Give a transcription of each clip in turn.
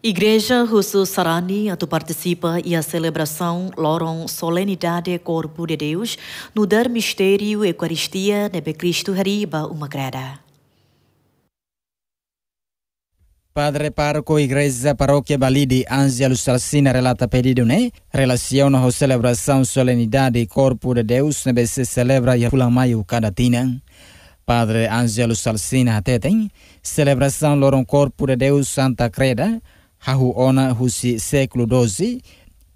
Igreja Russo Sarani atu participa e a celebração Loron Solenidade Corpo de Deus no Dar Mistério Eucaristia Nebe Cristo Hariba Uma Creda. Padre Parco Igreja Paróquia Bali de Ângelo Salsina relata pedido, né? Relaciona a celebração Solenidade Corpo de Deus nebe se celebra e pula maio cada tina. Padre Ângelo Salsina até tem celebração Loron Corpo de Deus Santa Creda hahu ona husi seklu dozi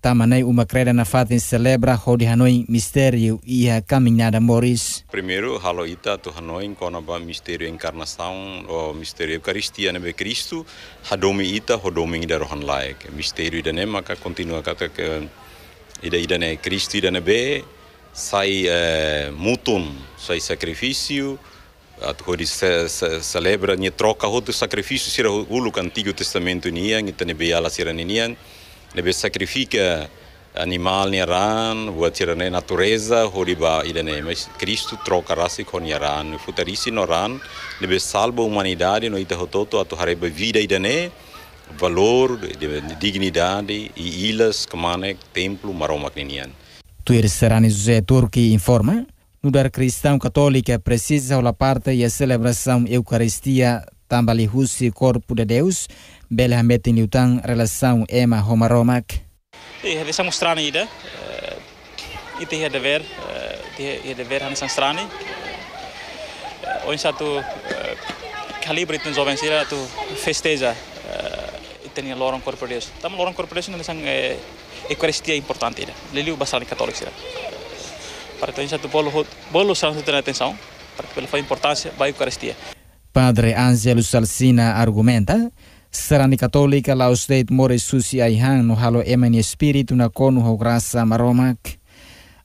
tamanei uma kreda na fatin celebra ho de Hanoi misterio e kaming nada Moris. Primeiro, ita tu Hanoi kona ba misterio encarnação o misterio Eucaristia nebe Cristo, hadomi ita hodomi ida rohan laik. misterio ida ne maka kontinua kata ke ida ida ne Cristo ida nebe sai eh, mutun, sai sacrificio. koji se, se celebra ni troca hotu sacrifício sira hulu antigo testamento nian ita nebe ala sira nian nebe sacrifica animal ni ran wa tira ne natureza horiba ida ne mas Cristo troca rasi con ran futarisi no ran nebe salva humanidade no ita hototo atu hareba vida ida ne valor dignidade e ilas kemanek templo maromak nian Tu eres Serani José Turki informa no dar cristão católica precisa uma parte e a celebração Eucaristia tambali husi corpo de Deus, bela hamete niutan relação ema Roma romac E é dessa mostrar ainda, e eh, tem a dever, eh, tem a dever hanesan estranha eh, Hoje satu calibre tem jovens ira tu festeja e tem a corpo de Deus. Tam loron corpo de Deus não é Eucaristia importante ira. Leliu bastante católica ira para que a gente bolo, bolo santo tenha atenção, para que ele faça importância, vai a Eucaristia. Padre Ângelo Salsina argumenta Serani Católica la usted more susi aihan no halo emen espiritu na konu ho grasa maromak.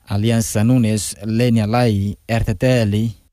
Aliança Nunes, Lenia Lai, Erteteli